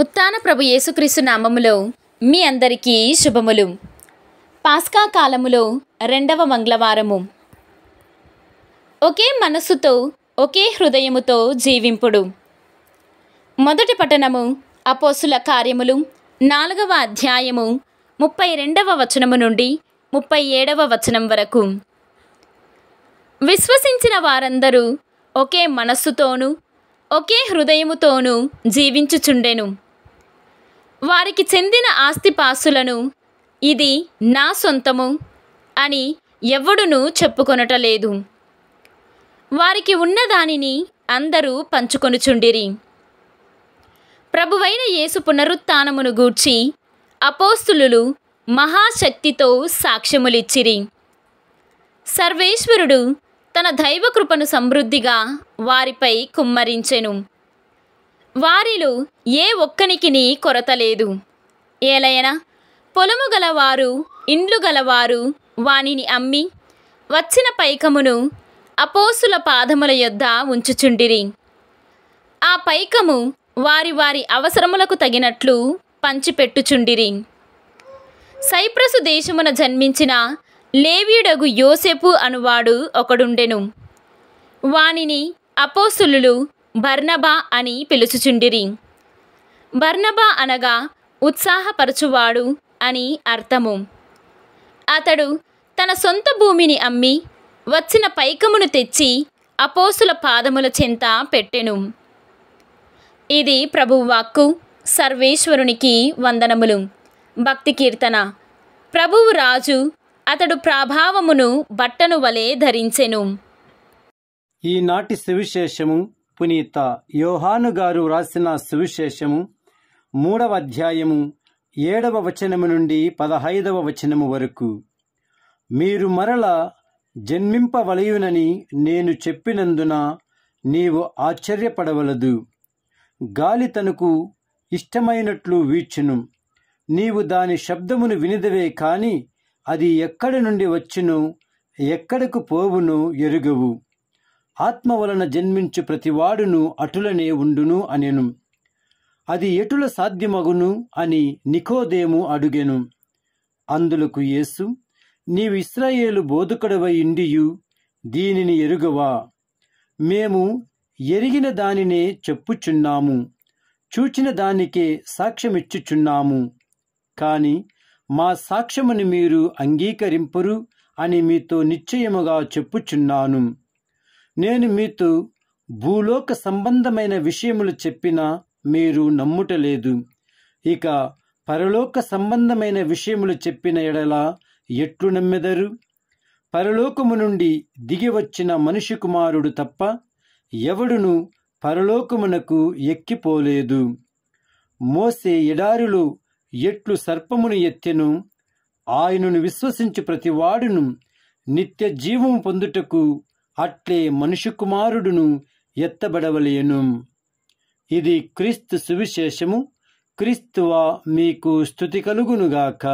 ఉత్తాన ప్రభు యేసుక్రీస్తు నామములో మీ అందరికీ శుభములు పాస్కా కాలములో రెండవ మంగళవారము ఒకే మనస్సుతో ఒకే హృదయముతో జీవింపుడు మొదటి పట్టణము అపోసుల కార్యములు నాలుగవ అధ్యాయము ముప్పై రెండవ వచనము నుండి ముప్పై ఏడవ వచనం వరకు విశ్వసించిన వారందరూ ఒకే మనస్సుతోనూ ఒకే హృదయముతోనూ జీవించుచుండెను వారికి చెందిన ఆస్తిపాసులను ఇది నా సొంతము అని ఎవడునూ చెప్పుకొనటలేదు వారికి ఉన్న దానిని అందరూ పంచుకొనుచుండిరి ప్రభువైన యేసు పునరుత్నమును గూర్చి అపోస్తులు మహాశక్తితో సాక్ష్యములిచ్చిరి సర్వేశ్వరుడు తన దైవకృపను సమృద్ధిగా వారిపై కుమ్మరించెను వారిలో ఏ ఒక్కనికిని కొరత లేదు ఏలయనా పొలము గలవారు ఇండ్లు గలవారు వానిని అమ్మి వచ్చిన పైకమును అపోసుల పాదముల యొద్ద ఉంచుచుండిరి ఆ పైకము వారి వారి అవసరములకు తగినట్లు పంచిపెట్టుచుండిరి సైప్రసు దేశమున జన్మించిన లేవీడగు యోసేపు అనువాడు ఒకడుండెను వానిని అపోసులు బర్నబా అని పిలుచుచుండిరి బర్నబా అనగా ఉత్సాహపరచువాడు అని అర్థము అతడు తన సొంత భూమిని అమ్మి వచ్చిన పైకమును తెచ్చి అపోసుల పాదముల చెంత పెట్టెను ఇది ప్రభువాక్కు సర్వేశ్వరునికి వందనములు భక్తి కీర్తన ప్రభువు రాజు అతడు ప్రాభావమును బట్టను వలె ధరించెను ఈనాటి సువిశేషము పునీత యోహాను గారు వ్రాసిన సువిశేషము మూడవ అధ్యాయము ఏడవ వచనము నుండి పదహైదవ వచనము వరకు మీరు మరల జన్మింపవలయునని నేను చెప్పినందున నీవు ఆశ్చర్యపడవలదు గాలి తనకు ఇష్టమైనట్లు వీచును నీవు దాని శబ్దమును వినిదవే కాని అది ఎక్కడి నుండి వచ్చును ఎక్కడకు పోవును ఎరుగవు ఆత్మ వలన జన్మించు ప్రతివాడును అటులనే ఉండును అనెను అది ఎటుల సాధ్యమగును అని నికోదేము అడుగెను అందులకు యేసు నీవు ఇస్రాయేలు బోధకుడవై ఇండియు దీనిని ఎరుగవా మేము ఎరిగిన దానినే చెప్పుచున్నాము చూచిన దానికే సాక్ష్యమిచ్చుచున్నాము కాని మా సాక్ష్యముని మీరు అంగీకరింపరు అని మీతో నిశ్చయముగా చెప్పుచున్నాను నేను మీతో భూలోక సంబంధమైన విషయములు చెప్పినా మీరు నమ్ముటలేదు ఇక పరలోక సంబంధమైన విషయములు చెప్పిన ఎడల ఎట్లు నమ్మెదరు పరలోకము నుండి దిగివచ్చిన మనిషి కుమారుడు తప్ప ఎవడును పరలోకమునకు ఎక్కిపోలేదు మోసే ఎడారులు ఎట్లు సర్పమును ఎత్తెను ఆయనను విశ్వసించు ప్రతివాడును నిత్య జీవము పొందుటకు అట్లే మనుషు కుమారుడును ఎత్తబడవలేను ఇది క్రీస్తు సువిశేషము క్రీస్తువా మీకు స్థుతి కలుగునుగాక